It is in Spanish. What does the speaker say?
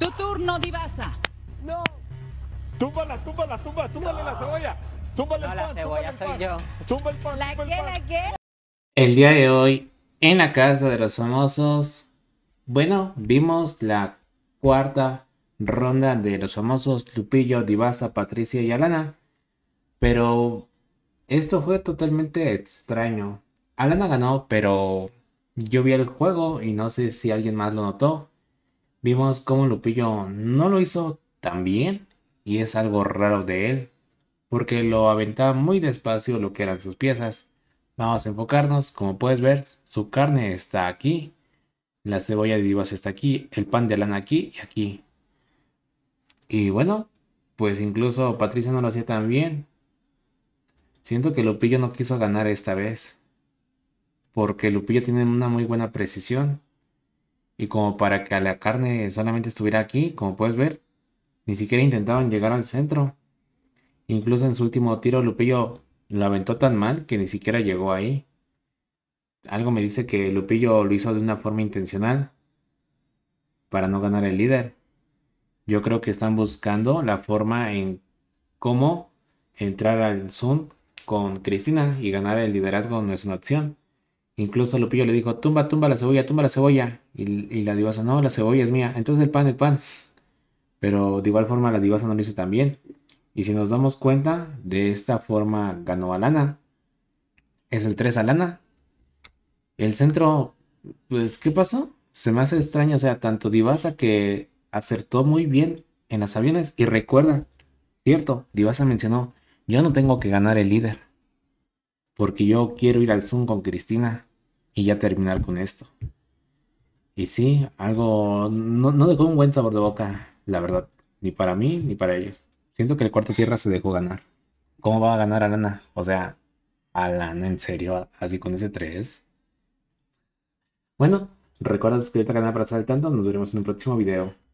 Tu turno, Divasa. No. Túmbala, túmbala, túmbala, túmbale la cebolla. Túmbale no, la cebolla soy yo. Tumba el pan, ¿La el La El día de hoy, en la casa de los famosos, bueno, vimos la cuarta ronda de los famosos Lupillo, Divasa, Patricia y Alana. Pero esto fue totalmente extraño. Alana ganó, pero yo vi el juego y no sé si alguien más lo notó. Vimos cómo Lupillo no lo hizo tan bien y es algo raro de él, porque lo aventaba muy despacio lo que eran sus piezas. Vamos a enfocarnos, como puedes ver, su carne está aquí, la cebolla de divas está aquí, el pan de lana aquí y aquí. Y bueno, pues incluso Patricia no lo hacía tan bien. Siento que Lupillo no quiso ganar esta vez, porque Lupillo tiene una muy buena precisión y como para que la carne solamente estuviera aquí, como puedes ver, ni siquiera intentaban llegar al centro. Incluso en su último tiro Lupillo la aventó tan mal que ni siquiera llegó ahí. Algo me dice que Lupillo lo hizo de una forma intencional para no ganar el líder. Yo creo que están buscando la forma en cómo entrar al Zoom con Cristina y ganar el liderazgo no es una opción. Incluso Lupillo le dijo, tumba, tumba la cebolla, tumba la cebolla. Y, la divasa, no, la cebolla es mía. Entonces el pan, el pan. Pero de igual forma la divasa no lo hizo también Y si nos damos cuenta, de esta forma ganó lana. Es el 3 lana. El centro, pues, ¿qué pasó? Se me hace extraño, o sea, tanto Divasa que acertó muy bien en las aviones. Y recuerda, cierto, Divasa mencionó, yo no tengo que ganar el líder. Porque yo quiero ir al Zoom con Cristina ya terminar con esto. Y sí, algo no, dejó un buen sabor de boca, la verdad, ni para mí ni para ellos. Siento que el cuarto tierra se dejó ganar. ¿Cómo va a ganar Alana? O sea, Alana, en serio, así con ese 3. Bueno, recuerda suscribirte al canal para estar al tanto. Nos veremos en un próximo video.